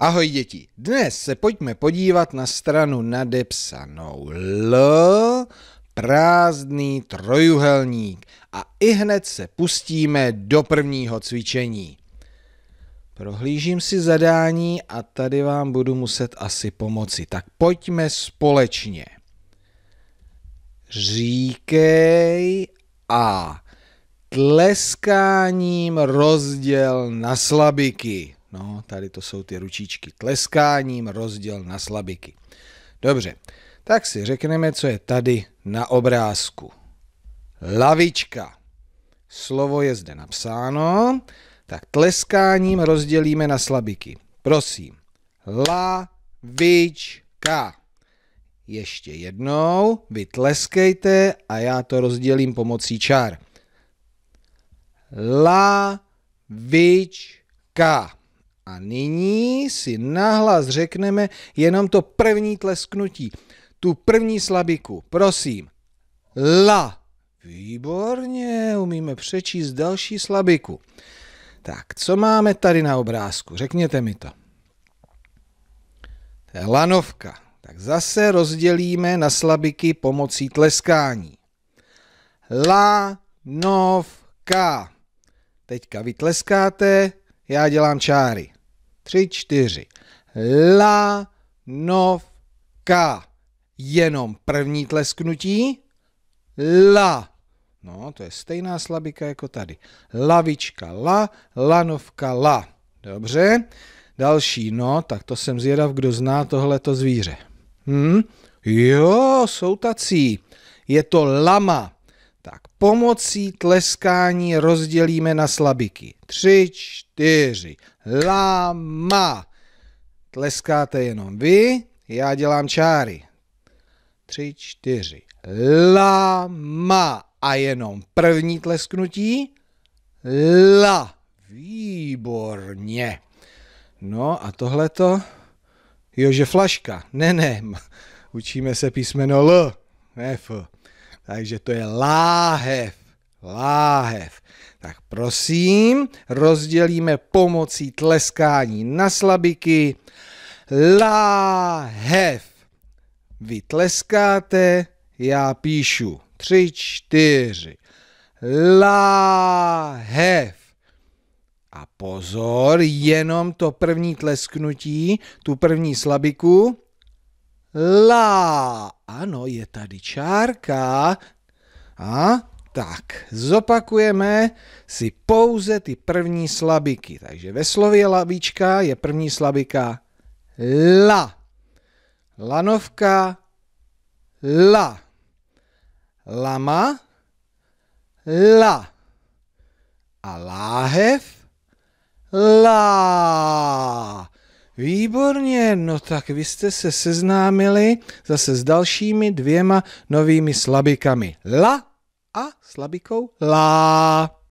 Ahoj děti, dnes se pojďme podívat na stranu nadepsanou L, prázdný trojuhelník a i hned se pustíme do prvního cvičení. Prohlížím si zadání a tady vám budu muset asi pomoci, tak pojďme společně. Říkej a tleskáním rozděl na slabiky. No, tady to jsou ty ručičky. Tleskáním rozděl na slabiky. Dobře, tak si řekneme, co je tady na obrázku. Lavička. Slovo je zde napsáno. Tak tleskáním rozdělíme na slabiky. Prosím. Lavička. Ještě jednou. Vy tleskejte a já to rozdělím pomocí čár. Lavička. A nyní si nahlas řekneme jenom to první tlesknutí. Tu první slabiku, prosím. La. Výborně, umíme přečíst další slabiku. Tak, co máme tady na obrázku? Řekněte mi to. To je lanovka. Tak zase rozdělíme na slabiky pomocí tleskání. La, nov, ka. Teďka vy tleskáte, já dělám čáry tři, čtyři. La, nov, ka. Jenom první tlesknutí. La. No, to je stejná slabika jako tady. Lavička, la, lanovka, la. Dobře. Další, no, tak to jsem zvědav, kdo zná tohleto zvíře. Hm? Jo, jsou tací. Je to lama. Tak pomocí tleskání rozdělíme na slabiky. Tři, čtyři. Lama. Tleskáte jenom vy, já dělám čáry. Tři, čtyři. Lama. A jenom první tlesknutí. La. Výborně. No a tohleto? Jo, že flaška. Ne, ne. Učíme se písmeno L. Ne, F. Takže to je láhev. Láhev. Tak prosím, rozdělíme pomocí tleskání na slabiky. Láhev. Vy tleskáte, já píšu. Tři, čtyři. Láhev. A pozor, jenom to první tlesknutí, tu první slabiku, la. Ano, je tady čárka. A tak, zopakujeme si pouze ty první slabiky. Takže ve slově labička je první slabika la. Lanovka la. Lama la. A láhev la. Výborně, no tak vy jste se seznámili zase s dalšími dvěma novými slabikami. La a slabikou la.